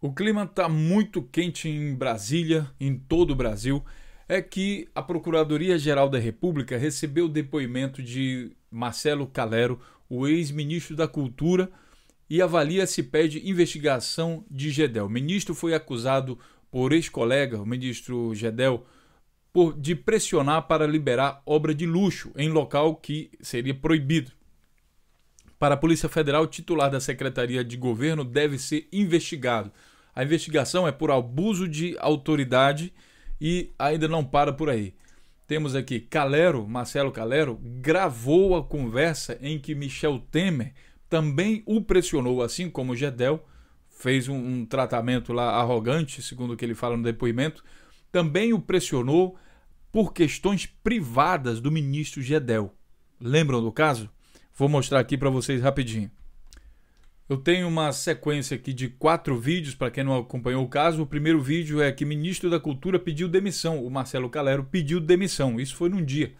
O clima está muito quente em Brasília, em todo o Brasil. É que a Procuradoria-Geral da República recebeu o depoimento de Marcelo Calero, o ex-ministro da Cultura, e avalia se pede investigação de Gedel. O ministro foi acusado por ex-colega, o ministro Gedel, por, de pressionar para liberar obra de luxo em local que seria proibido. Para a Polícia Federal, o titular da Secretaria de Governo deve ser investigado. A investigação é por abuso de autoridade e ainda não para por aí. Temos aqui Calero, Marcelo Calero, gravou a conversa em que Michel Temer também o pressionou, assim como Gedel fez um, um tratamento lá arrogante, segundo o que ele fala no depoimento, também o pressionou por questões privadas do ministro Gedel. Lembram do caso? Vou mostrar aqui para vocês rapidinho. Eu tenho uma sequência aqui de quatro vídeos, para quem não acompanhou o caso. O primeiro vídeo é que ministro da Cultura pediu demissão. O Marcelo Calero pediu demissão. Isso foi num dia.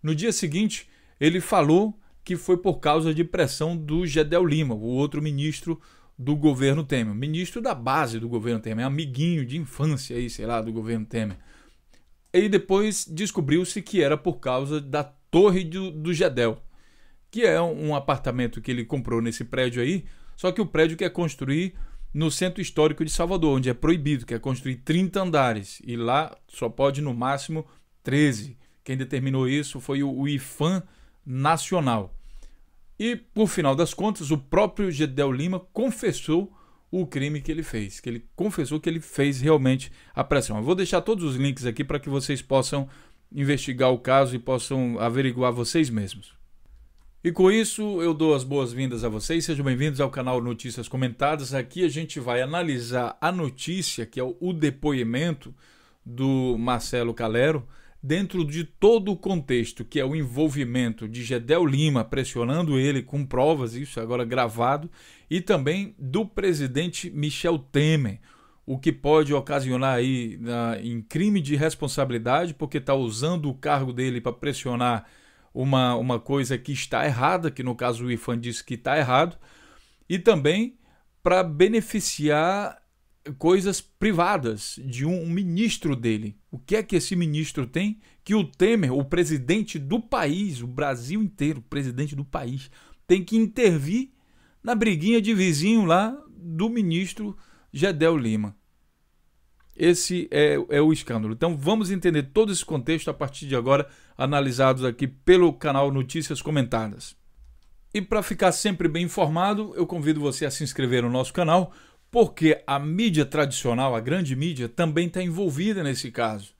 No dia seguinte, ele falou que foi por causa de pressão do Gedel Lima, o outro ministro do governo Temer. Ministro da base do governo Temer, é amiguinho de infância aí, sei lá, do governo Temer. E depois descobriu-se que era por causa da torre do, do Gedel que é um apartamento que ele comprou nesse prédio aí, só que o prédio quer construir no centro histórico de Salvador, onde é proibido, quer construir 30 andares e lá só pode no máximo 13. Quem determinou isso foi o IFAM Nacional. E, por final das contas, o próprio Gedel Lima confessou o crime que ele fez, que ele confessou que ele fez realmente a pressão. Eu vou deixar todos os links aqui para que vocês possam investigar o caso e possam averiguar vocês mesmos. E com isso, eu dou as boas-vindas a vocês. Sejam bem-vindos ao canal Notícias Comentadas. Aqui a gente vai analisar a notícia, que é o depoimento do Marcelo Calero, dentro de todo o contexto, que é o envolvimento de Gedel Lima pressionando ele com provas, isso agora gravado, e também do presidente Michel Temer, o que pode ocasionar aí ah, em crime de responsabilidade, porque está usando o cargo dele para pressionar uma, uma coisa que está errada, que no caso o IFAN disse que está errado, e também para beneficiar coisas privadas de um ministro dele. O que é que esse ministro tem que o Temer, o presidente do país, o Brasil inteiro, presidente do país, tem que intervir na briguinha de vizinho lá do ministro Gedel Lima? Esse é, é, o escândalo. Então vamos entender todo esse contexto a partir de agora, analisados aqui pelo canal Notícias Comentadas. E para ficar sempre bem informado, eu convido você a se inscrever no nosso canal, porque a mídia tradicional, a grande mídia, também está envolvida nesse caso.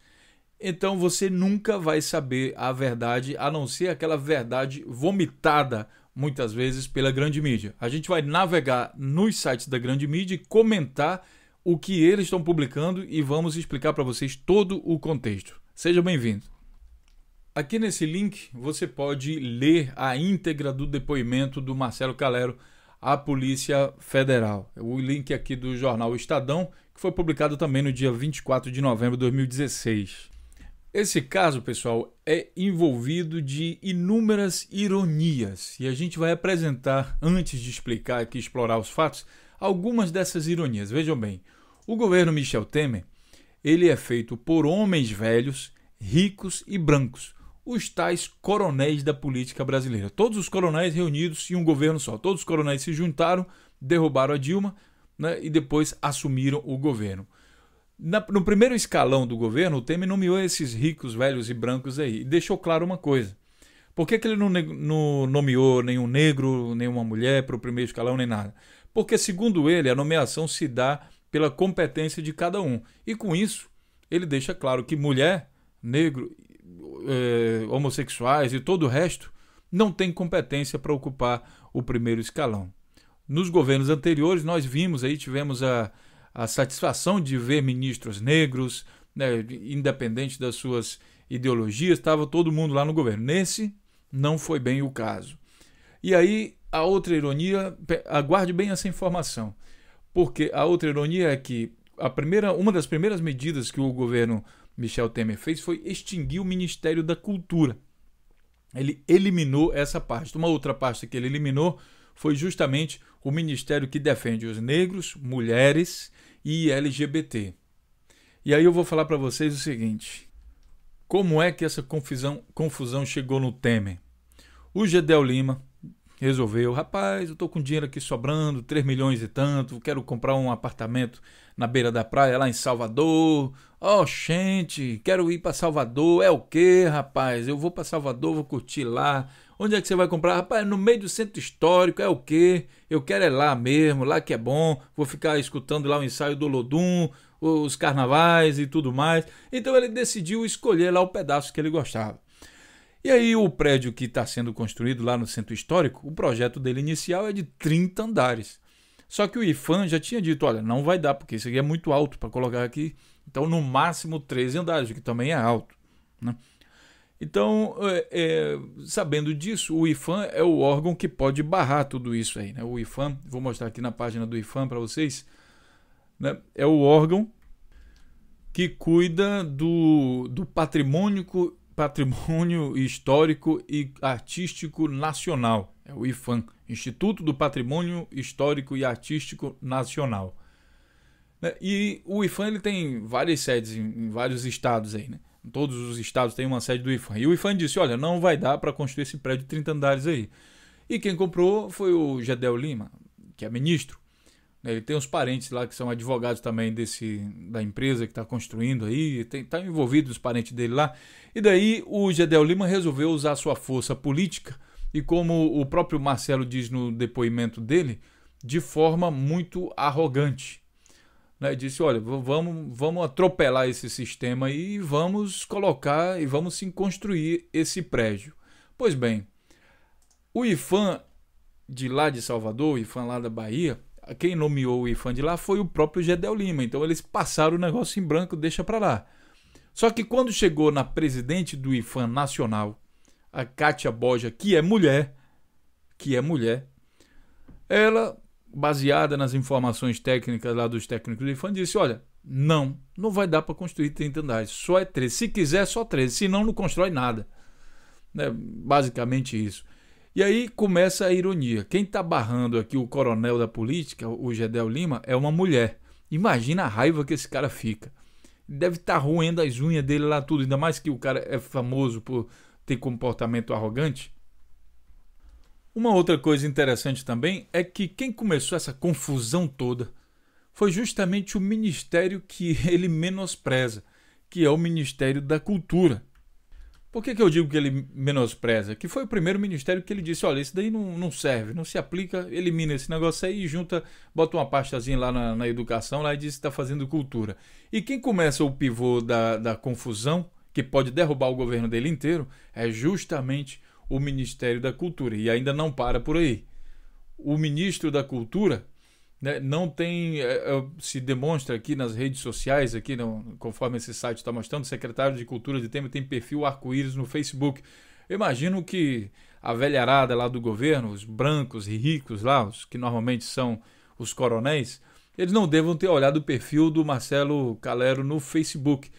Então você nunca vai saber a verdade, a não ser aquela verdade vomitada muitas vezes pela grande mídia. A gente vai navegar nos sites da grande mídia e comentar o que eles estão publicando e vamos explicar para vocês todo o contexto. Seja bem-vindo. Aqui nesse link você pode ler a íntegra do depoimento do Marcelo Calero à Polícia Federal. O link aqui do jornal Estadão, que foi publicado também no dia 24 de novembro de 2016. Esse caso, pessoal, é envolvido de inúmeras ironias e a gente vai apresentar, antes de explicar e explorar os fatos, algumas dessas ironias. Vejam bem, o governo Michel Temer, ele é feito por homens velhos, ricos e brancos, os tais coronéis da política brasileira. Todos os coronéis reunidos em um governo só. Todos os coronéis se juntaram, derrubaram a Dilma né, e depois assumiram o governo. Na, no primeiro escalão do governo, o Temer nomeou esses ricos, velhos e brancos aí. E deixou claro uma coisa. Por que, que ele não, não nomeou nenhum negro, nenhuma mulher para o primeiro escalão, nem nada? Porque, segundo ele, a nomeação se dá pela competência de cada um. E com isso, ele deixa claro que mulher, negro, é, homossexuais e todo o resto não tem competência para ocupar o primeiro escalão. Nos governos anteriores, nós vimos aí, tivemos a, a satisfação de ver ministros negros, né, independente das suas ideologias, estava todo mundo lá no governo. Nesse, não foi bem o caso. E aí, a outra ironia, aguarde bem essa informação. Porque a outra ironia é que a primeira, uma das primeiras medidas que o governo Michel Temer fez foi extinguir o Ministério da Cultura. Ele eliminou essa pasta. Uma outra pasta que ele eliminou foi justamente o ministério que defende os negros, mulheres e LGBT. E aí eu vou falar para vocês o seguinte: como é que essa confusão, confusão chegou no Temer? O Gedel Lima, resolveu, rapaz, eu tô com dinheiro aqui sobrando, 3 milhões e tanto, quero comprar um apartamento na beira da praia lá em Salvador. Oh, gente, quero ir para Salvador. É o quê, rapaz? Eu vou para Salvador, vou curtir lá. Onde é que você vai comprar? Rapaz, no meio do centro histórico, é o quê? Eu quero é lá mesmo, lá que é bom. Vou ficar escutando lá o ensaio do Lodum, os carnavais e tudo mais. Então ele decidiu escolher lá o pedaço que ele gostava. E aí o prédio que está sendo construído lá no centro histórico, o projeto dele inicial é de 30 andares. Só que o IFAM já tinha dito, olha, não vai dar, porque isso aqui é muito alto para colocar aqui. Então, no máximo, 13 andares, o que também é alto. Né? Então, é, é, sabendo disso, o IFAM é o órgão que pode barrar tudo isso aí. Né? O IFAM, vou mostrar aqui na página do IFAM para vocês, né? é o órgão que cuida do, do patrimônio Patrimônio Histórico e Artístico Nacional, é o IFAM, Instituto do Patrimônio Histórico e Artístico Nacional. Né, e o IFAM ele tem várias sedes em, vários estados aí, né? Todos os estados têm uma sede do IFAM. E o IFAM disse: olha, não vai dar para construir esse prédio de 30 andares aí. E quem comprou foi o Gedel Lima, que é ministro. Né, ele tem uns parentes lá que são advogados também desse da empresa que está construindo aí, está envolvido os parentes dele lá. E daí o Gedel Lima resolveu usar sua força política e como o próprio Marcelo diz no depoimento dele, de forma muito arrogante. Né? Disse, olha, vamos, vamos atropelar esse sistema e vamos colocar e vamos sim construir esse prédio. Pois bem, o IFAM de lá de Salvador, o IFAM lá da Bahia, quem nomeou o IFAN de lá foi o próprio Gedel Lima. Então eles passaram o negócio em branco, deixa para lá. Só que quando chegou na presidente do IFAN nacional, a Kátia Boja, que é mulher, que é mulher, ela, baseada nas informações técnicas lá dos técnicos do IFAN, disse: olha, não, não vai dar para construir 30 andares, só é 13. Se quiser, só 13, senão não constrói nada. É basicamente isso. E aí começa a ironia. Quem está barrando aqui o coronel da política, o Gedel Lima, é uma mulher. Imagina a raiva que esse cara fica. Deve estar tá roendo as unhas dele lá tudo, ainda mais que o cara é famoso por ter comportamento arrogante. Uma outra coisa interessante também é que quem começou essa confusão toda foi justamente o ministério que ele menospreza, que é o Ministério da Cultura. Por que, que eu digo que ele menospreza? Que foi o primeiro ministério que ele disse: olha, isso daí não, não serve, não se aplica, elimina esse negócio aí e junta, bota uma pastazinha lá na, na educação lá e diz que está fazendo cultura. E quem começa o pivô da, da confusão, que pode derrubar o governo dele inteiro, é justamente o Ministério da Cultura. E ainda não para por aí. O ministro da Cultura, né? Não tem. É, é, se demonstra aqui nas redes sociais, aqui, não, conforme esse site está mostrando, o secretário de Cultura de Temer tem perfil arco-íris no Facebook. imagino que a velharada lá do governo, os brancos e ricos lá, os que normalmente são os coronéis, eles não devam ter olhado o perfil do Marcelo Calero no Facebook.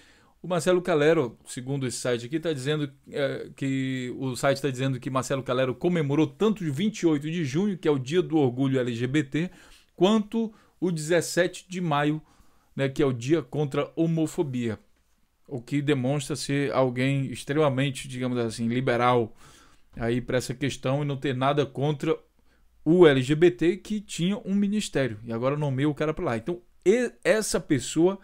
O Marcelo Calero, segundo esse site aqui, está dizendo é, que o site está dizendo que Marcelo Calero comemorou tanto de 28 de junho, que é o Dia do Orgulho LGBT, quanto o 17 de maio, né, que é o dia contra a homofobia, o que demonstra ser alguém extremamente, digamos assim, liberal aí para essa questão e não ter nada contra o LGBT que tinha um ministério e agora nomeou o cara para lá. Então, essa pessoa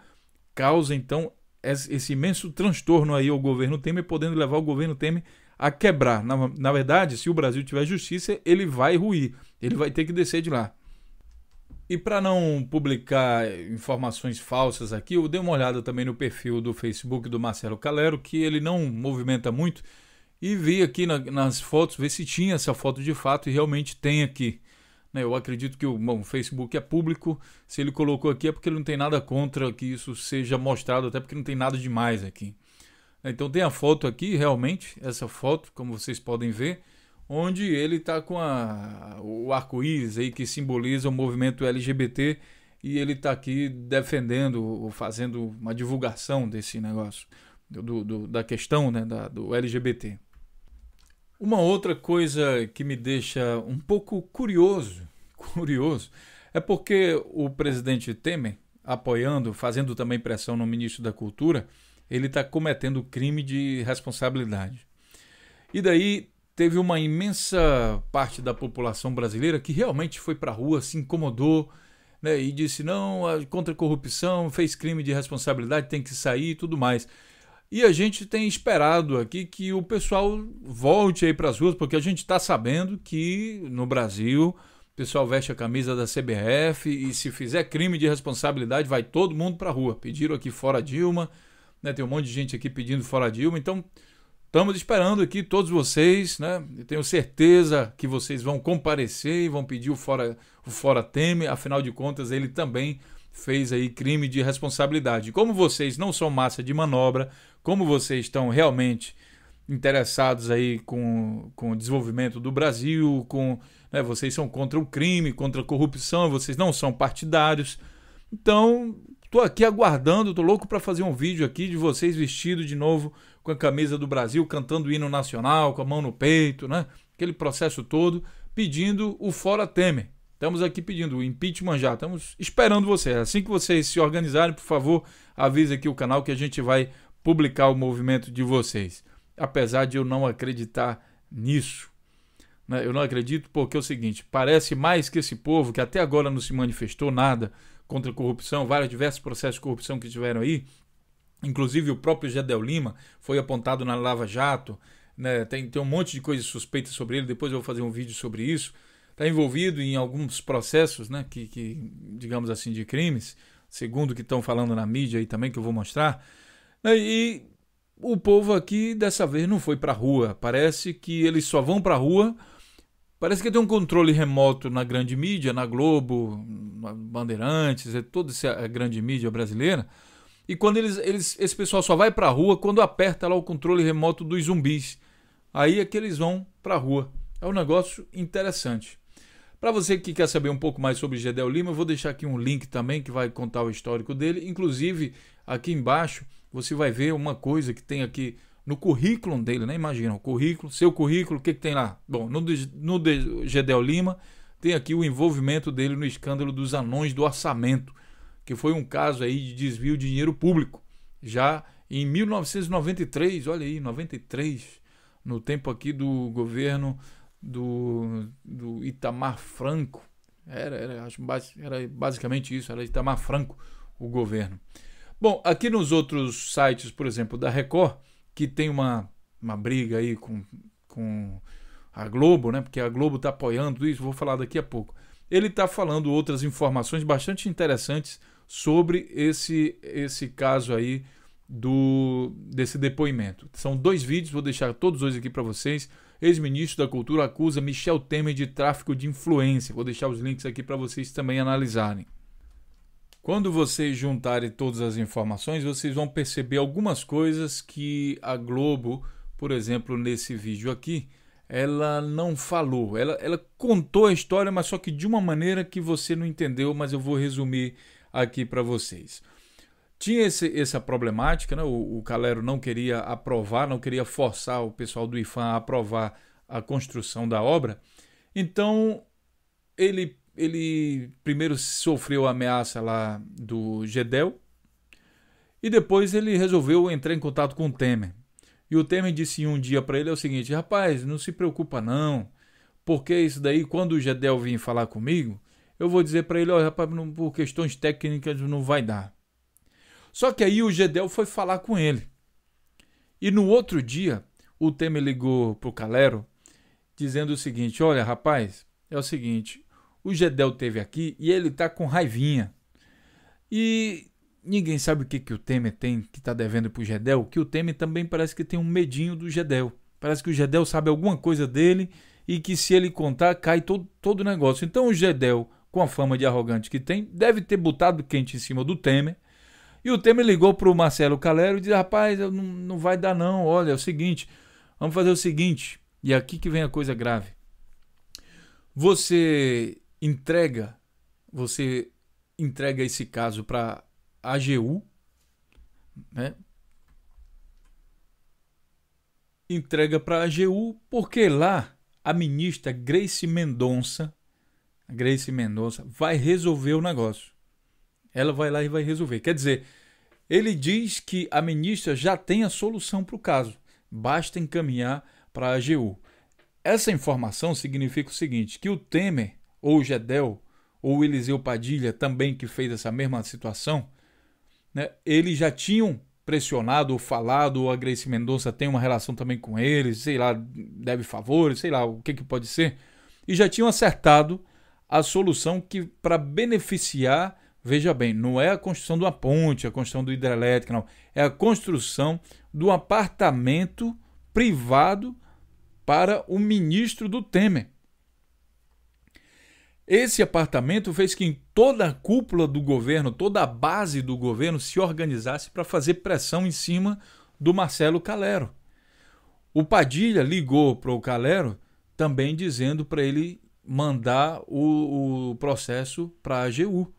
causa então esse imenso transtorno aí ao governo Temer, podendo levar o governo Temer a quebrar. Na, na verdade, se o Brasil tiver justiça, ele vai ruir, ele vai ter que descer de lá. E para não publicar informações falsas aqui, eu dei uma olhada também no perfil do Facebook do Marcelo Calero, que ele não movimenta muito, e vi aqui na, nas fotos, ver se tinha essa foto de fato, e realmente tem aqui. Né? Eu acredito que o, bom, o Facebook é público, se ele colocou aqui é porque ele não tem nada contra que isso seja mostrado, até porque não tem nada demais aqui. Então tem a foto aqui, realmente, essa foto, como vocês podem ver, onde ele está com a, o arco-íris aí que simboliza o movimento LGBT e ele está aqui defendendo ou fazendo uma divulgação desse negócio, do, do, da questão né, da, do LGBT. Uma outra coisa que me deixa um pouco curioso, curioso, é porque o presidente Temer, apoiando, fazendo também pressão no ministro da Cultura, ele está cometendo crime de responsabilidade. E daí teve uma imensa parte da população brasileira que realmente foi para a rua, se incomodou né, e disse: não, contra a corrupção, fez crime de responsabilidade, tem que sair e tudo mais. E a gente tem esperado aqui que o pessoal volte aí para as ruas, porque a gente está sabendo que no Brasil o pessoal veste a camisa da CBF e se fizer crime de responsabilidade vai todo mundo para a rua. Pediram aqui fora Dilma, né, tem um monte de gente aqui pedindo fora Dilma, então Estamos esperando aqui todos vocês, né? Eu tenho certeza que vocês vão comparecer e vão pedir o fora, o fora Temer, afinal de contas ele também fez aí crime de responsabilidade. Como vocês não são massa de manobra, como vocês estão realmente interessados aí com, com o desenvolvimento do Brasil, com né, vocês são contra o crime, contra a corrupção, vocês não são partidários. Então, Tô aqui aguardando, tô louco para fazer um vídeo aqui de vocês vestidos de novo com a camisa do Brasil, cantando o hino nacional, com a mão no peito, né? Aquele processo todo, pedindo o fora Temer. Estamos aqui pedindo o impeachment já, estamos esperando vocês. É assim que vocês se organizarem, por favor, avise aqui o canal que a gente vai publicar o movimento de vocês. Apesar de eu não acreditar nisso. Né? Eu não acredito porque é o seguinte, parece mais que esse povo que até agora não se manifestou nada, contra a corrupção, vários diversos processos de corrupção que tiveram aí, inclusive o próprio Gedel Lima foi apontado na Lava Jato, né? tem, tem um monte de coisas suspeitas sobre ele, depois eu vou fazer um vídeo sobre isso, está envolvido em alguns processos, né, que, que, digamos assim, de crimes, segundo o que estão falando na mídia aí também, que eu vou mostrar, né, e o povo aqui dessa vez não foi para rua, parece que eles só vão para rua Parece que tem um controle remoto na grande mídia, na Globo, na Bandeirantes, é toda essa eh, grande mídia brasileira. E quando eles, eles esse pessoal só vai para a rua quando aperta lá o controle remoto dos zumbis. Aí é que eles vão para a rua. É um negócio interessante. Para você que quer saber um pouco mais sobre Gedel Lima, eu vou deixar aqui um link também que vai contar o histórico dele. Inclusive, aqui embaixo você vai ver uma coisa que tem aqui no currículo dele, né? Imagina, o currículo, seu currículo, o que, que tem lá? Bom, no, no Gedel Lima tem aqui o envolvimento dele no escândalo dos anões do orçamento, que foi um caso aí de desvio de dinheiro público. Já em 1993, olha aí, 93, no tempo aqui do governo do, do Itamar Franco, era, era, acho, era basicamente isso, era Itamar Franco o governo. Bom, aqui nos outros sites, por exemplo, da Record, que tem uma, uma briga aí com, com a Globo, né? Porque a Globo está apoiando isso, vou falar daqui a pouco. Ele está falando outras informações bastante interessantes sobre esse, esse caso aí do desse depoimento. São dois vídeos, vou deixar todos dois aqui para vocês. Ex-ministro da Cultura acusa Michel Temer de tráfico de influência. Vou deixar os links aqui para vocês também analisarem. Quando vocês juntarem todas as informações, vocês vão perceber algumas coisas que a Globo, por exemplo, nesse vídeo aqui, ela não falou. Ela, ela contou a história, mas só que de uma maneira que você não entendeu, mas eu vou resumir aqui para vocês. Tinha esse, essa problemática, né? o, o Calero não queria aprovar, não queria forçar o pessoal do IFAM a aprovar a construção da obra. Então, ele ele primeiro sofreu a ameaça lá do Gedel e depois ele resolveu entrar em contato com o Temer. E o Temer disse um dia para ele é o seguinte: "Rapaz, não se preocupa não, porque isso daí quando o Gedel vir falar comigo, eu vou dizer para ele, olha, rapaz, não, por questões técnicas não vai dar". Só que aí o Gedel foi falar com ele. E no outro dia, o Temer ligou pro Calero dizendo o seguinte: "Olha, rapaz, é o seguinte, o Gedel teve aqui e ele tá com raivinha. E ninguém sabe o que, que o Temer tem que tá devendo pro Gedel, que o Temer também parece que tem um medinho do Gedel. Parece que o Gedel sabe alguma coisa dele e que se ele contar, cai todo, todo o negócio. Então o Gedel, com a fama de arrogante que tem, deve ter botado quente em cima do Temer. E o Temer ligou para o Marcelo Calero e disse: rapaz, não, não vai dar não, olha, é o seguinte, vamos fazer o seguinte, e aqui que vem a coisa grave. Você entrega, você entrega esse caso para AGU, né? Entrega para a AGU, porque lá a ministra Grace Mendonça, Grace Mendonça, vai resolver o negócio. Ela vai lá e vai resolver. Quer dizer, ele diz que a ministra já tem a solução para o caso, basta encaminhar para a AGU. Essa informação significa o seguinte: que o Temer ou o Gedel, ou o Eliseu Padilha também que fez essa mesma situação, né, eles já tinham pressionado ou falado, ou a Grace Mendonça tem uma relação também com eles, sei lá, deve favores, sei lá, o que, que pode ser, e já tinham acertado a solução que para beneficiar, veja bem, não é a construção de uma ponte, a construção do hidrelétrico, não, é a construção do apartamento privado para o ministro do Temer. Esse apartamento fez que toda a cúpula do governo, toda a base do governo se organizasse para fazer pressão em cima do Marcelo Calero. O Padilha ligou para o Calero também dizendo para ele mandar o, o processo para a AGU.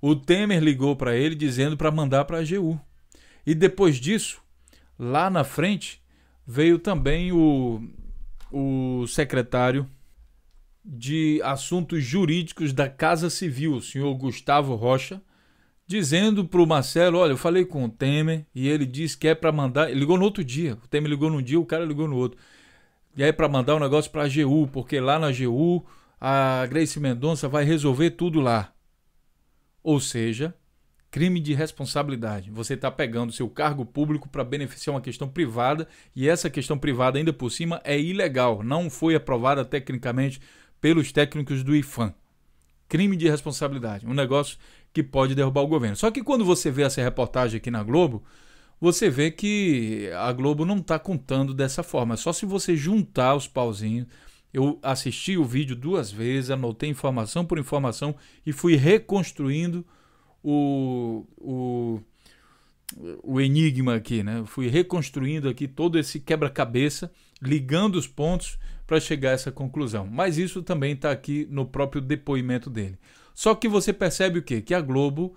O Temer ligou para ele dizendo para mandar para a AGU. E depois disso, lá na frente, veio também o, o secretário de Assuntos Jurídicos da Casa Civil, o senhor Gustavo Rocha, dizendo para o Marcelo: Olha, eu falei com o Temer e ele disse que é para mandar. Ele ligou no outro dia, o Temer ligou num dia, o cara ligou no outro. E aí, para mandar o um negócio para a AGU, porque lá na AGU a Grace Mendonça vai resolver tudo lá. Ou seja, crime de responsabilidade. Você está pegando seu cargo público para beneficiar uma questão privada e essa questão privada, ainda por cima, é ilegal. Não foi aprovada tecnicamente pelos técnicos do IFAM. Crime de responsabilidade, um negócio que pode derrubar o governo. Só que quando você vê essa reportagem aqui na Globo, você vê que a Globo não está contando dessa forma. Só se você juntar os pauzinhos. Eu assisti o vídeo duas vezes, anotei informação por informação e fui reconstruindo o, o, o enigma aqui, né? fui reconstruindo aqui todo esse quebra-cabeça, ligando os pontos para chegar a essa conclusão. Mas isso também está aqui no próprio depoimento dele. Só que você percebe o quê? Que a Globo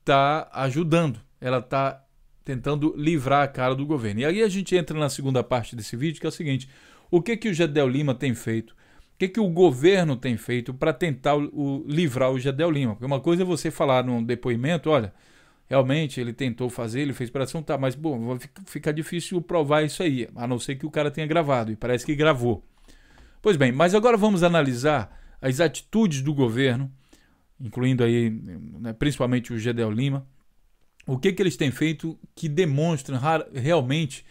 está ajudando, ela está tentando livrar a cara do governo. E aí a gente entra na segunda parte desse vídeo, que é o seguinte: o que que o Gedel Lima tem feito? O que que o governo tem feito para tentar o, livrar o Gedel Lima? Porque uma coisa é você falar num depoimento, olha, realmente ele tentou fazer, ele fez pressão, tá, mas bom, vai ficar difícil provar isso aí, a não ser que o cara tenha gravado, e parece que gravou. Pois bem, mas agora vamos analisar as atitudes do governo, incluindo aí né, principalmente o Gedel Lima, o que, que eles têm feito que demonstra realmente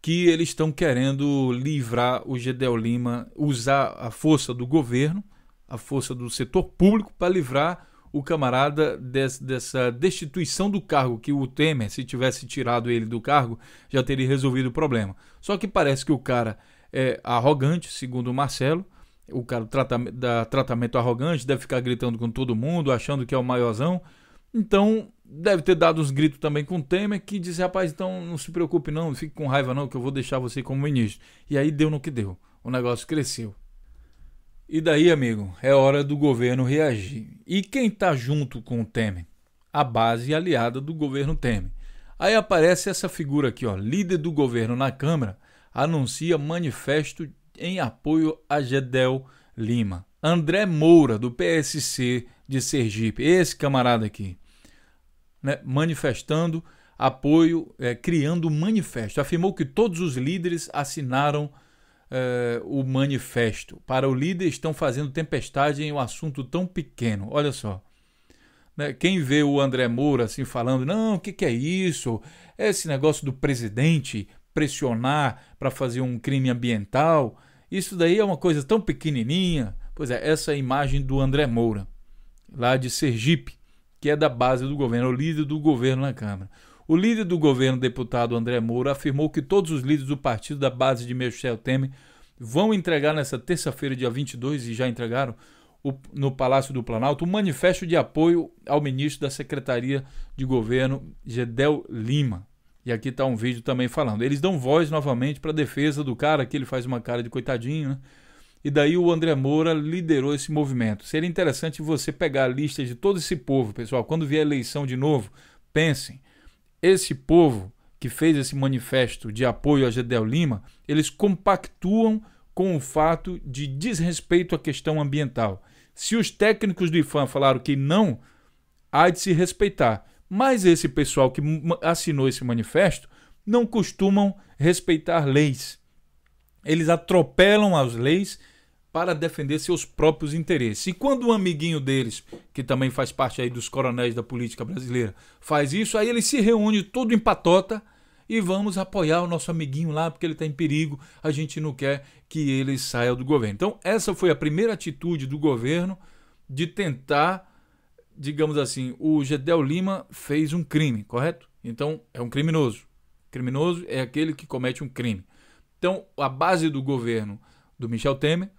que eles estão querendo livrar o Gedel Lima, usar a força do governo, a força do setor público para livrar o camarada des, dessa destituição do cargo, que o Temer, se tivesse tirado ele do cargo, já teria resolvido o problema. Só que parece que o cara é, arrogante, segundo o Marcelo. O cara trata, dá tratamento arrogante, deve ficar gritando com todo mundo, achando que é o maiorzão. Então, deve ter dado uns gritos também com o Temer, que disse, rapaz, então não se preocupe não, não fique com raiva não, que eu vou deixar você como ministro. E aí deu no que deu. O negócio cresceu. E daí, amigo, é hora do governo reagir. E quem está junto com o Temer? A base aliada do governo Temer. Aí aparece essa figura aqui, ó, líder do governo na Câmara, anuncia manifesto em apoio a Gedel Lima. André Moura, do PSC de Sergipe, esse camarada aqui, né, manifestando apoio, é, criando um manifesto. Afirmou que todos os líderes assinaram é, o manifesto. Para o líder, estão fazendo tempestade em um assunto tão pequeno. Olha só. Né, quem vê o André Moura assim falando, não, o que, que é isso? Esse negócio do presidente pressionar para fazer um crime ambiental. Isso daí é uma coisa tão pequenininha. Pois é, essa é a imagem do André Moura, lá de Sergipe, que é da base do governo, é o líder do governo na Câmara. O líder do governo, deputado André Moura, afirmou que todos os líderes do partido da base de Michel Temer vão entregar nessa terça-feira, dia 22, e já entregaram o, no Palácio do Planalto, o um manifesto de apoio ao ministro da Secretaria de Governo, Gedel Lima. E aqui está um vídeo também falando. Eles dão voz novamente para a defesa do cara, que ele faz uma cara de coitadinho, né? E daí o André Moura liderou esse movimento. Seria interessante você pegar a lista de todo esse povo, pessoal. Quando vier a eleição de novo, pensem. Esse povo que fez esse manifesto de apoio a Gedel Lima, eles compactuam com o fato de desrespeito à questão ambiental. Se os técnicos do IFAM falaram que não, há de se respeitar. Mas esse pessoal que assinou esse manifesto não costumam respeitar leis. Eles atropelam as leis para defender seus próprios interesses. E quando um amiguinho deles, que também faz parte aí dos coronéis da política brasileira, faz isso, aí ele se reúne todo em patota e vamos apoiar o nosso amiguinho lá porque ele está em perigo, a gente não quer que ele saia do governo. Então, essa foi a primeira atitude do governo de tentar digamos assim, o Gedel Lima fez um crime, correto? Então é um criminoso. Criminoso é aquele que comete um crime. Então a base do governo do Michel Temer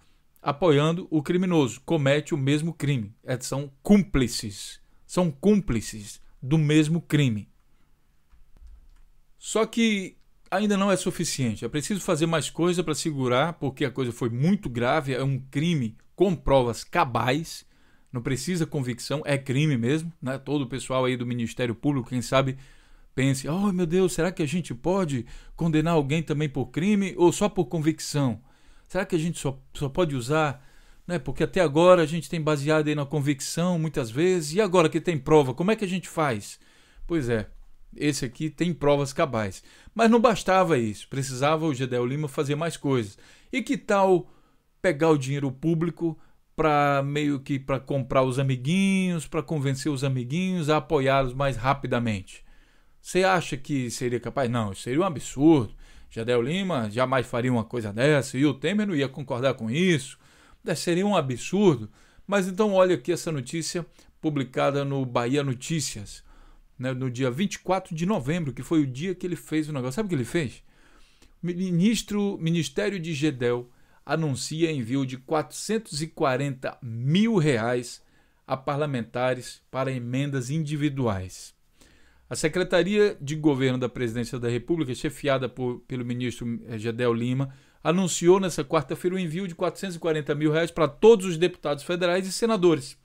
apoiando o criminoso comete o mesmo crime. É, são cúmplices. São cúmplices do mesmo crime. Só que ainda não é suficiente. É preciso fazer mais coisa para segurar, porque a coisa foi muito grave, é um crime com provas cabais não precisa convicção, é crime mesmo, né? Todo o pessoal aí do Ministério Público, quem sabe, pense: "Oh, meu Deus, será que a gente pode condenar alguém também por crime ou só por convicção? Será que a gente só, só pode usar, né? Porque até agora a gente tem baseado aí na convicção muitas vezes, e agora que tem prova, como é que a gente faz?" Pois é, esse aqui tem provas cabais. Mas não bastava isso, precisava o Gedel Lima fazer mais coisas. E que tal pegar o dinheiro público para meio que para comprar os amiguinhos, para convencer os amiguinhos a apoiá-los mais rapidamente. Você acha que seria capaz? Não, seria um absurdo. Jadel Lima jamais faria uma coisa dessa e o Temer não ia concordar com isso. É, seria um absurdo. Mas então olha aqui essa notícia publicada no Bahia Notícias, né, no dia 24 de novembro, que foi o dia que ele fez o negócio. Sabe o que ele fez? Ministro, Ministério de Gedel anuncia envio de 440 mil reais a parlamentares para emendas individuais. A Secretaria de Governo da Presidência da República, chefiada por, pelo ministro Gedel eh, Lima, anunciou nessa quarta-feira o envio de 440 mil reais para todos os deputados federais e senadores.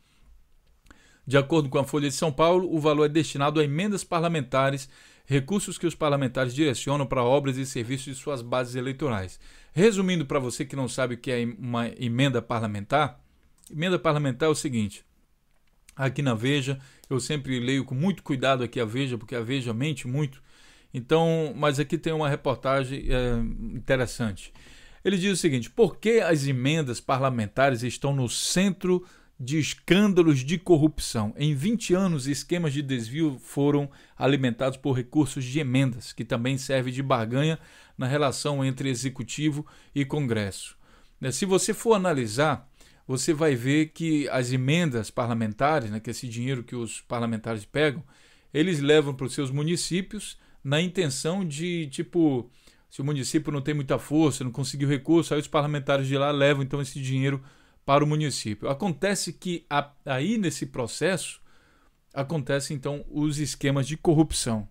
De acordo com a Folha de São Paulo, o valor é destinado a emendas parlamentares recursos que os parlamentares direcionam para obras e serviços de suas bases eleitorais. Resumindo para você que não sabe o que é uma emenda parlamentar, emenda parlamentar é o seguinte: aqui na Veja, eu sempre leio com muito cuidado aqui a Veja, porque a Veja mente muito. Então, mas aqui tem uma reportagem é, interessante. Ele diz o seguinte: por que as emendas parlamentares estão no centro de escândalos de corrupção. Em 20 anos, esquemas de desvio foram alimentados por recursos de emendas, que também servem de barganha na relação entre executivo e Congresso. Né, se você for analisar, você vai ver que as emendas parlamentares, né, que é esse dinheiro que os parlamentares pegam, eles levam para os seus municípios na intenção de, tipo, se o município não tem muita força, não conseguiu recurso, aí os parlamentares de lá levam então esse dinheiro para o município. Acontece que a, aí nesse processo acontecem então os esquemas de corrupção.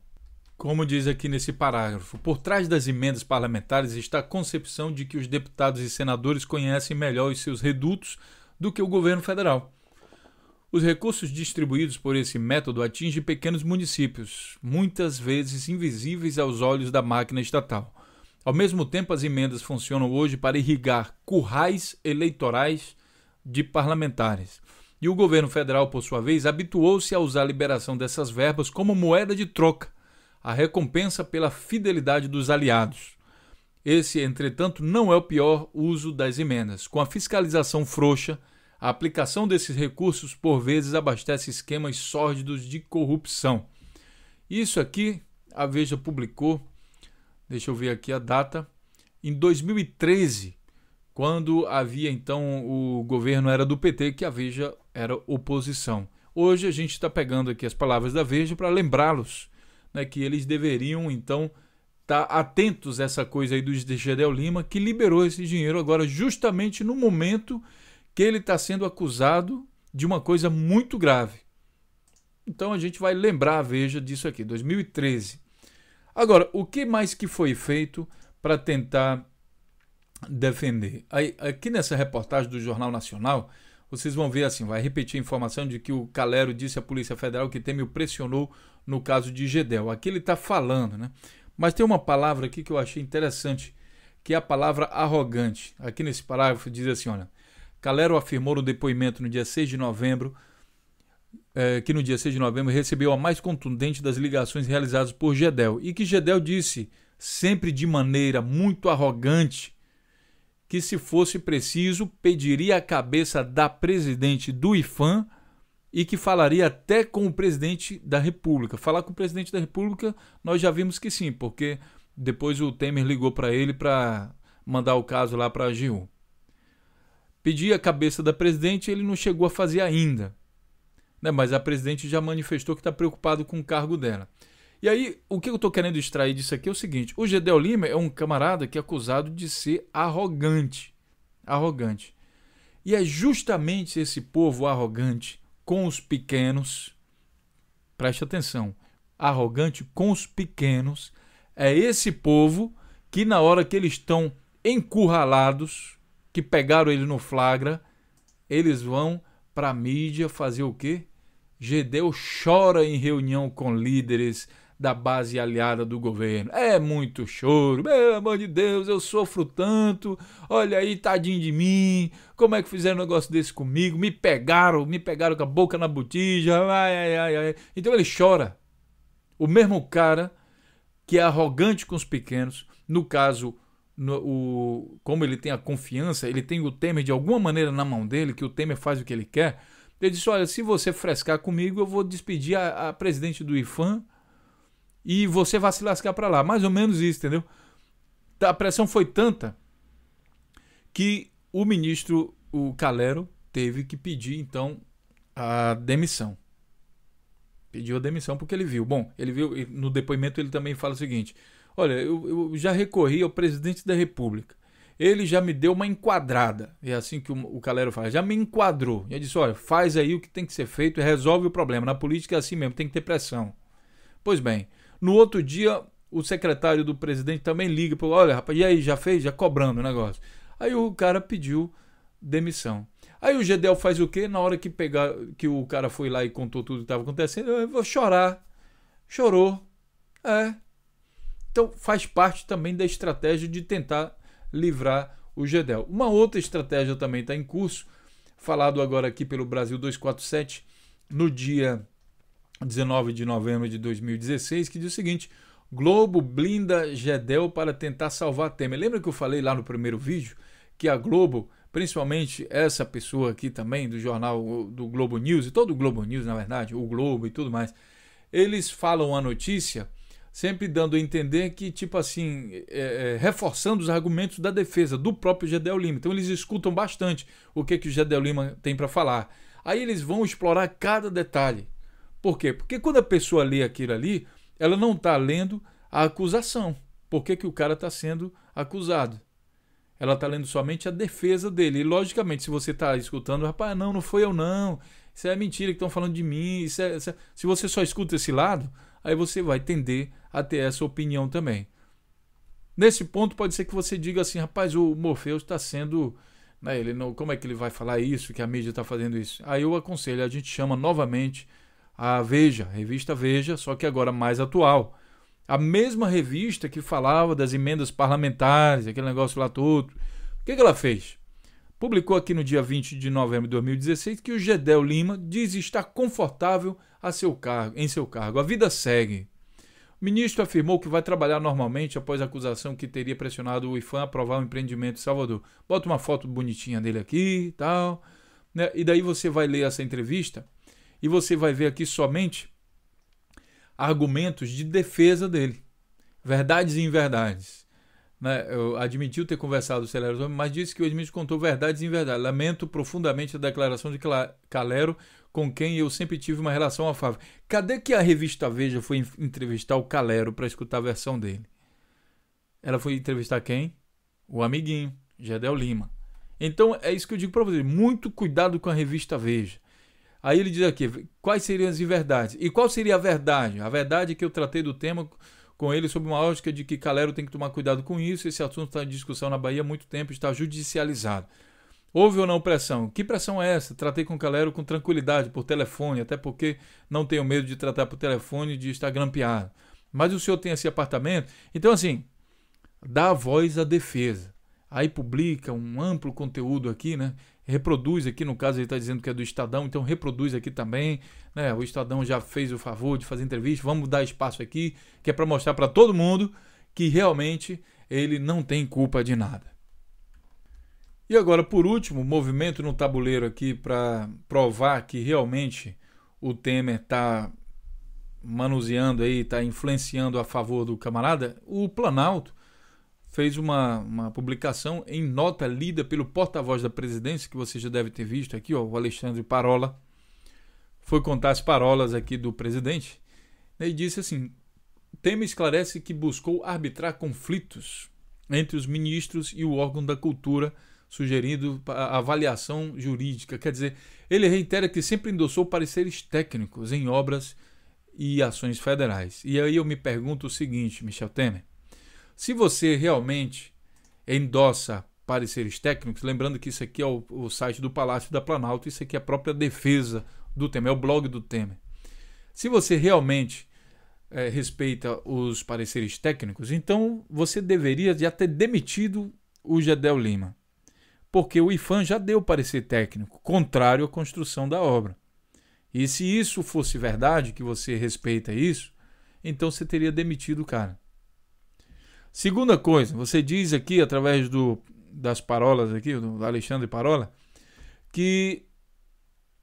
Como diz aqui nesse parágrafo, por trás das emendas parlamentares está a concepção de que os deputados e senadores conhecem melhor os seus redutos do que o governo federal. Os recursos distribuídos por esse método atingem pequenos municípios, muitas vezes invisíveis aos olhos da máquina estatal. Ao mesmo tempo, as emendas funcionam hoje para irrigar currais eleitorais de parlamentares. E o governo federal, por sua vez, habituou-se a usar a liberação dessas verbas como moeda de troca, a recompensa pela fidelidade dos aliados. Esse, entretanto, não é o pior uso das emendas. Com a fiscalização frouxa, a aplicação desses recursos por vezes abastece esquemas sórdidos de corrupção. Isso aqui a Veja publicou, deixa eu ver aqui a data, em 2013, quando havia então o governo era do PT, que a Veja era oposição. Hoje a gente está pegando aqui as palavras da Veja para lembrá-los né, que eles deveriam então estar tá atentos a essa coisa aí do Gedel Lima, que liberou esse dinheiro agora, justamente no momento que ele está sendo acusado de uma coisa muito grave. Então a gente vai lembrar a Veja disso aqui, 2013. Agora, o que mais que foi feito para tentar defender. Aí, aqui nessa reportagem do Jornal Nacional, vocês vão ver assim, vai repetir a informação de que o Calero disse à Polícia Federal que Temer pressionou no caso de Gedel. Aqui ele está falando, né? Mas tem uma palavra aqui que eu achei interessante, que é a palavra arrogante. Aqui nesse parágrafo diz assim, olha, Calero afirmou no depoimento no dia 6 de novembro é, que no dia 6 de novembro recebeu a mais contundente das ligações realizadas por Gedel e que Gedel disse sempre de maneira muito arrogante que, se fosse preciso, pediria a cabeça da presidente do IFAM e que falaria até com o presidente da República. Falar com o presidente da República, nós já vimos que sim, porque depois o Temer ligou para ele para mandar o caso lá para a AGU. Pedir a cabeça da presidente, ele não chegou a fazer ainda. Né? Mas a presidente já manifestou que está preocupado com o cargo dela. E aí, o que eu estou querendo extrair disso aqui é o seguinte: o Gedeo Lima é um camarada que é acusado de ser arrogante. Arrogante. E é justamente esse povo arrogante com os pequenos, preste atenção, arrogante com os pequenos, é esse povo que, na hora que eles estão encurralados, que pegaram ele no flagra, eles vão para a mídia fazer o quê? Gedeu chora em reunião com líderes da base aliada do governo. É muito choro, meu amor de Deus, eu sofro tanto, olha aí, tadinho de mim, como é que fizeram um negócio desse comigo? Me pegaram, me pegaram com a boca na botija, ai, ai, ai, ai. Então ele chora. O mesmo cara que é arrogante com os pequenos, no caso, no, o, como ele tem a confiança, ele tem o Temer de alguma maneira na mão dele, que o Temer faz o que ele quer. Ele disse: Olha, se você frescar comigo, eu vou despedir a, a presidente do IFAM e você vai se lascar para lá. Mais ou menos isso, entendeu? Tá, a pressão foi tanta que o ministro, o Calero, teve que pedir, então, a demissão. Pediu a demissão porque ele viu. Bom, ele viu, no depoimento ele também fala o seguinte: Olha, eu, eu já recorri ao presidente da República. Ele já me deu uma enquadrada. É assim que o, o Calero fala: já me enquadrou. Já disse: olha, faz aí o que tem que ser feito e resolve o problema. Na política é assim mesmo, tem que ter pressão. Pois bem, no outro dia, o secretário do presidente também liga para olha, rapaz, e aí, já fez? Já cobrando o negócio. Aí o cara pediu demissão. Aí o Gedel faz o quê? Na hora que pegar, que o cara foi lá e contou tudo que estava acontecendo, eu vou chorar. Chorou. É. Então faz parte também da estratégia de tentar livrar o Gedel. Uma outra estratégia também está em curso, falado agora aqui pelo Brasil 247, no dia 19 de novembro de 2016, que diz o seguinte: Globo blinda Gedel para tentar salvar Temer. Lembra que eu falei lá no primeiro vídeo que a Globo, principalmente essa pessoa aqui também do jornal do Globo News, e todo o Globo News, na verdade, o Globo e tudo mais, eles falam a notícia sempre dando a entender que, tipo assim, é, é, reforçando os argumentos da defesa do próprio Gedel Lima. Então eles escutam bastante o que, que o Gedel Lima tem para falar. Aí eles vão explorar cada detalhe por quê? Porque quando a pessoa lê aquilo ali, ela não está lendo a acusação. Por que, que o cara está sendo acusado? Ela está lendo somente a defesa dele. E, logicamente, se você está escutando, rapaz, não, não foi eu não. Isso é mentira que estão falando de mim. Isso é, isso é... Se você só escuta esse lado, aí você vai tender a ter essa opinião também. Nesse ponto, pode ser que você diga assim, rapaz, o Morfeu está sendo. Né, ele não, como é que ele vai falar isso, que a mídia está fazendo isso? Aí eu aconselho, a gente chama novamente a Veja, a revista Veja, só que agora mais atual. A mesma revista que falava das emendas parlamentares, aquele negócio lá todo. O que, que ela fez? Publicou aqui no dia 20 de novembro de 2016 que o Gedel Lima diz estar confortável a seu cargo, em seu cargo. A vida segue. O ministro afirmou que vai trabalhar normalmente após a acusação que teria pressionado o IFAM a aprovar o um empreendimento em Salvador. Bota uma foto bonitinha dele aqui e tal. Né? E daí você vai ler essa entrevista e você vai ver aqui somente argumentos de defesa dele, verdades e inverdades. Né? Eu admitiu ter conversado com o Celero, mas disse que o Edmilson contou verdades e inverdades. Lamento profundamente a declaração de Calero, com quem eu sempre tive uma relação afável. Cadê que a revista Veja foi entrevistar o Calero para escutar a versão dele? Ela foi entrevistar quem? O amiguinho, Gedel Lima. Então é isso que eu digo para você. Muito cuidado com a revista Veja. Aí ele diz aqui: quais seriam as verdades? E qual seria a verdade? A verdade é que eu tratei do tema com ele sob uma ótica de que Calero tem que tomar cuidado com isso. Esse assunto está em discussão na Bahia há muito tempo, está judicializado. Houve ou não pressão? Que pressão é essa? Tratei com Calero com tranquilidade, por telefone, até porque não tenho medo de tratar por telefone e de estar grampeado. Mas o senhor tem esse apartamento? Então, assim, dá a voz à defesa. Aí publica um amplo conteúdo aqui, né? reproduz aqui, no caso ele está dizendo que é do Estadão, então reproduz aqui também, né? O Estadão já fez o favor de fazer entrevista, vamos dar espaço aqui, que é para mostrar para todo mundo que realmente ele não tem culpa de nada. E agora, por último, movimento no tabuleiro aqui para provar que realmente o Temer está manuseando aí, está influenciando a favor do camarada, o Planalto fez uma, uma publicação em nota lida pelo porta-voz da presidência, que você já deve ter visto aqui, ó, o Alexandre Parola. Foi contar as parolas aqui do presidente né, e disse assim: Temer esclarece que buscou arbitrar conflitos entre os ministros e o órgão da cultura, sugerindo avaliação jurídica. Quer dizer, ele reitera que sempre endossou pareceres técnicos em obras e ações federais. E aí eu me pergunto o seguinte, Michel Temer: se você realmente endossa pareceres técnicos, lembrando que isso aqui é o, o site do Palácio da Planalto, isso aqui é a própria defesa do Temer, é o blog do Temer. Se você realmente é, respeita os pareceres técnicos, então você deveria já ter demitido o Gedel Lima, porque o IFAM já deu parecer técnico, contrário à construção da obra. E se isso fosse verdade, que você respeita isso, então você teria demitido o cara. Segunda coisa, você diz aqui através do, das parolas aqui, do Alexandre Parola, que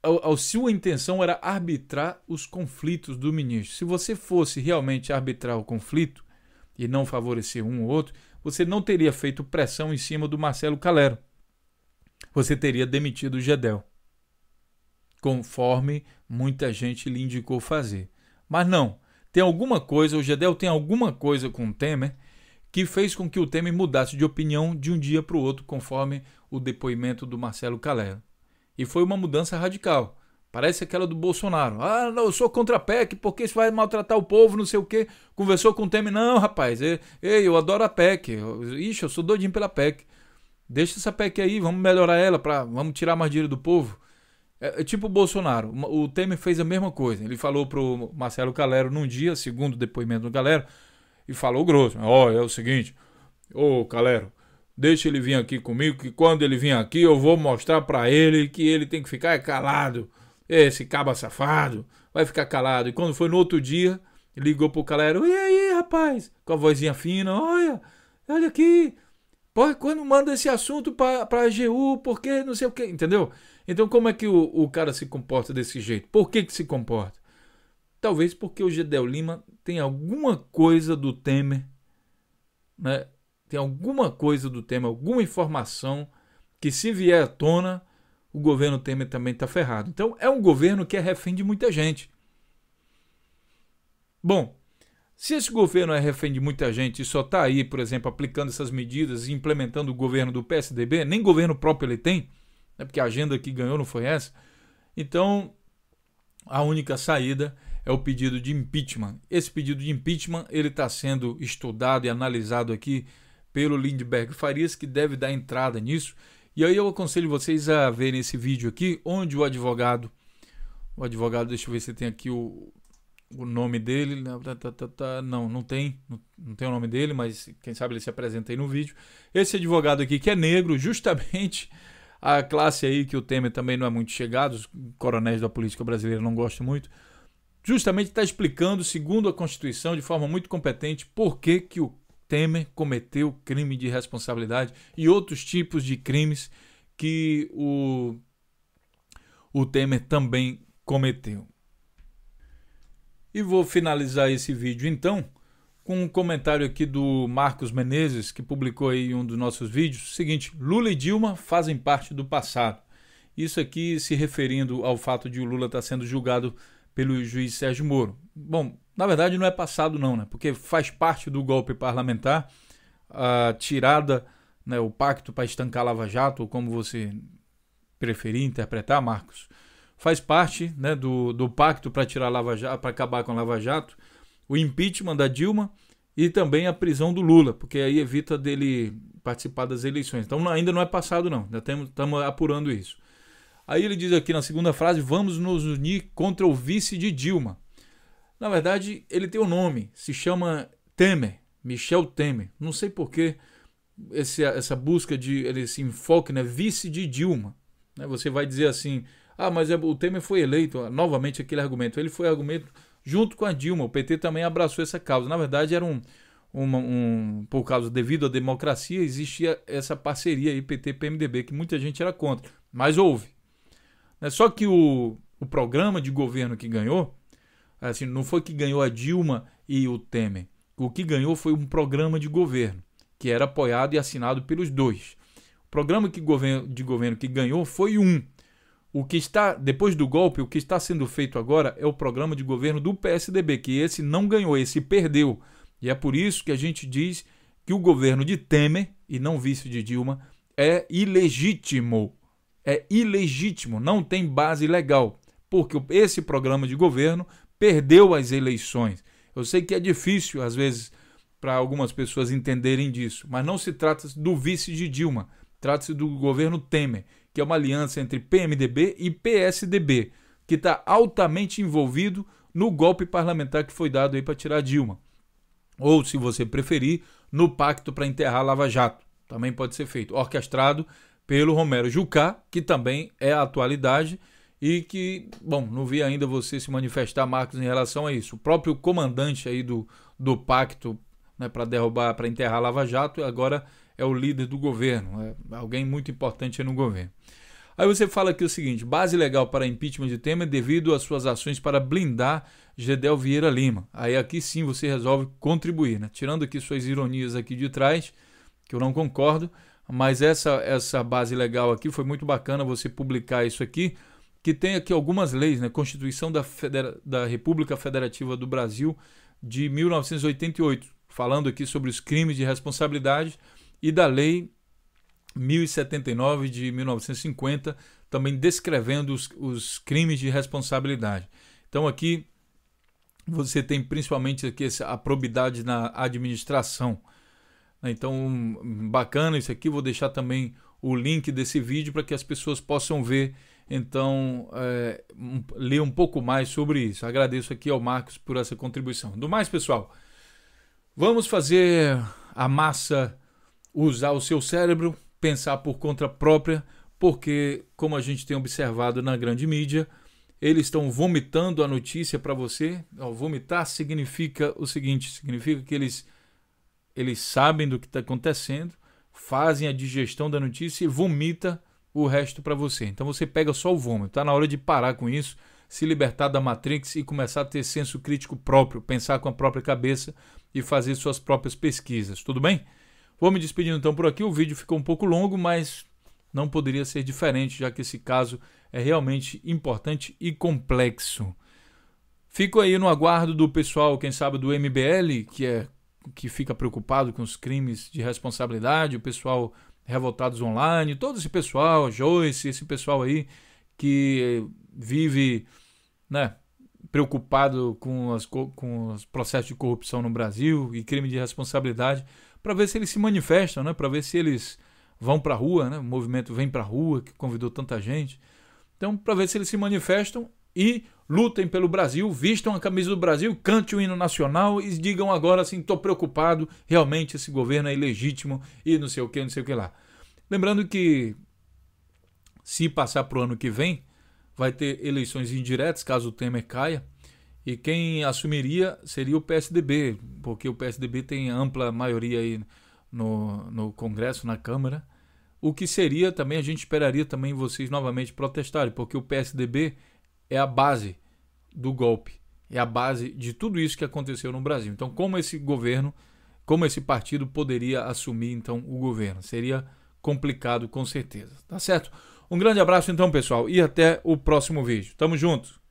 a, a, sua intenção era arbitrar os conflitos do ministro. Se você fosse realmente arbitrar o conflito e não favorecer um ou outro, você não teria feito pressão em cima do Marcelo Calero. Você teria demitido o Gedel, conforme muita gente lhe indicou fazer. Mas não, tem alguma coisa, o Gedel tem alguma coisa com o Temer que fez com que o Temer mudasse de opinião de um dia para o outro, conforme o depoimento do Marcelo Calero. E foi uma mudança radical. Parece aquela do Bolsonaro. Ah, não, eu sou contra a PEC, porque isso vai maltratar o povo, não sei o quê. Conversou com o Temer. Não, rapaz, ei, eu adoro a PEC. Ixi, eu sou doidinho pela PEC. Deixa essa PEC aí, vamos melhorar ela, pra, vamos tirar mais dinheiro do povo. É, é tipo o Bolsonaro. O Temer fez a mesma coisa. Ele falou pro Marcelo Calero num dia, segundo o depoimento do Calero, e falou grosso: Ó, oh, é o seguinte, ô oh, Calero, deixa ele vir aqui comigo, que quando ele vir aqui eu vou mostrar para ele que ele tem que ficar calado. Esse caba safado vai ficar calado. E quando foi no outro dia, ligou pro Calero: E aí, rapaz? Com a vozinha fina: Olha, olha aqui. Pô, quando manda esse assunto para a AGU, porque não sei o que, entendeu? Então, como é que o, o cara se comporta desse jeito? Por que, que se comporta? Talvez porque o Gedel Lima tem alguma coisa do Temer, né? tem alguma coisa do Temer, alguma informação que se vier à tona, o governo Temer também está ferrado. Então é um governo que é refém de muita gente. Bom, se esse governo é refém de muita gente e só está aí, por exemplo, aplicando essas medidas e implementando o governo do PSDB, nem governo próprio ele tem, né, porque a agenda que ganhou não foi essa, então a única saída é o pedido de impeachment. Esse pedido de impeachment ele está sendo estudado e analisado aqui pelo Lindbergh Farias, que deve dar entrada nisso. E aí eu aconselho vocês a verem esse vídeo aqui, onde o advogado, o advogado, deixa eu ver se tem aqui o, o nome dele, né? tá, tá, tá, não, não tem, não tem o nome dele, mas quem sabe ele se apresenta aí no vídeo. Esse advogado aqui que é negro, justamente a classe aí que o Temer também não é muito chegado, os coronéis da política brasileira não gostam muito justamente está explicando, segundo a Constituição, de forma muito competente, por que, que o Temer cometeu crime de responsabilidade e outros tipos de crimes que o, o Temer também cometeu. E vou finalizar esse vídeo então com um comentário aqui do Marcos Menezes, que publicou aí um dos nossos vídeos, seguinte: Lula e Dilma fazem parte do passado. Isso aqui se referindo ao fato de o Lula estar tá sendo julgado pelo juiz Sérgio Moro. Bom, na verdade não é passado não, né? Porque faz parte do golpe parlamentar a tirada, né, o pacto para estancar Lava Jato, ou como você preferir interpretar, Marcos, faz parte né, do, do pacto para tirar Lava Jato, para acabar com Lava Jato, o impeachment da Dilma e também a prisão do Lula, porque aí evita dele participar das eleições. Então ainda não é passado não, ainda estamos apurando isso. Aí ele diz aqui na segunda frase: vamos nos unir contra o vice de Dilma. Na verdade, ele tem o um nome, se chama Temer, Michel Temer. Não sei por que essa busca de ele se enfoque, né? Vice de Dilma. Né? Você vai dizer assim: ah, mas é, o Temer foi eleito. Novamente aquele argumento. Ele foi argumento junto com a Dilma. O PT também abraçou essa causa. Na verdade, era um, uma, um, por causa devido à democracia, existia essa parceria aí PT-PMDB que muita gente era contra, mas houve. Né? Só que o, o programa de governo que ganhou, assim, não foi que ganhou a Dilma e o Temer. O que ganhou foi um programa de governo, que era apoiado e assinado pelos dois. O programa que governo, de governo que ganhou foi um. O que está, depois do golpe, o que está sendo feito agora é o programa de governo do PSDB, que esse não ganhou, esse perdeu. E é por isso que a gente diz que o governo de Temer, e não vice de Dilma, é ilegítimo é ilegítimo, não tem base legal, porque esse programa de governo perdeu as eleições. Eu sei que é difícil, às vezes, para algumas pessoas entenderem disso, mas não se trata do vice de Dilma, trata-se do governo Temer, que é uma aliança entre PMDB e PSDB, que está altamente envolvido no golpe parlamentar que foi dado aí para tirar Dilma. Ou, se você preferir, no pacto para enterrar Lava Jato. Também pode ser feito, orquestrado pelo Romero Jucá, que também é a atualidade e que, bom, não vi ainda você se manifestar, Marcos, em relação a isso. O próprio comandante aí do, do pacto né, para derrubar, para enterrar Lava Jato, agora é o líder do governo, é alguém muito importante no governo. Aí você fala aqui o seguinte: base legal para impeachment de Temer é devido às suas ações para blindar Gedel Vieira Lima. Aí aqui sim você resolve contribuir, né? Tirando aqui suas ironias aqui de trás, que eu não concordo, mas essa, essa base legal aqui foi muito bacana você publicar isso aqui, que tem aqui algumas leis, né? Constituição da, Federa da República Federativa do Brasil de 1988, falando aqui sobre os crimes de responsabilidade e da Lei 1079 de 1950, também descrevendo os, os crimes de responsabilidade. Então aqui você tem principalmente aqui essa, a probidade na administração. Né? Então, bacana isso aqui. Vou deixar também o link desse vídeo para que as pessoas possam ver, então, é, um, ler um pouco mais sobre isso. Agradeço aqui ao Marcos por essa contribuição. Do mais, pessoal, vamos fazer a massa usar o seu cérebro, pensar por conta própria, porque, como a gente tem observado na grande mídia, eles estão vomitando a notícia para você. Ó, vomitar significa o seguinte: significa que eles eles sabem do que está acontecendo, fazem a digestão da notícia e vomita o resto para você. Então você pega só o vômito. Está na hora de parar com isso, se libertar da Matrix e começar a ter senso crítico próprio, pensar com a própria cabeça e fazer suas próprias pesquisas. Tudo bem? Vou me despedindo então por aqui. O vídeo ficou um pouco longo, mas não poderia ser diferente, já que esse caso é realmente importante e complexo. Fico aí no aguardo do pessoal, quem sabe do MBL, que é que fica preocupado com os crimes de responsabilidade, o pessoal revoltados online, todo esse pessoal, Joyce, esse pessoal aí que vive, né, preocupado com, as, com os processos de corrupção no Brasil e crime de responsabilidade, para ver se eles se manifestam, né, para ver se eles vão para a rua, né, o movimento Vem para a Rua, que convidou tanta gente. Então, para ver se eles se manifestam e lutem pelo Brasil, vistam a camisa do Brasil, cante o hino nacional e digam agora assim: estou preocupado, realmente esse governo é ilegítimo e não sei o que, não sei o que lá. Lembrando que se passar para o ano que vem, vai ter eleições indiretas, caso o Temer caia, e quem assumiria seria o PSDB, porque o PSDB tem ampla maioria aí no, no Congresso, na Câmara. O que seria também, a gente esperaria também vocês novamente protestarem, porque o PSDB é a base do golpe, é a base de tudo isso que aconteceu no Brasil. Então, como esse governo, como esse partido poderia assumir então o governo? Seria complicado com certeza, tá certo? Um grande abraço então, pessoal, e até o próximo vídeo. Tamo junto.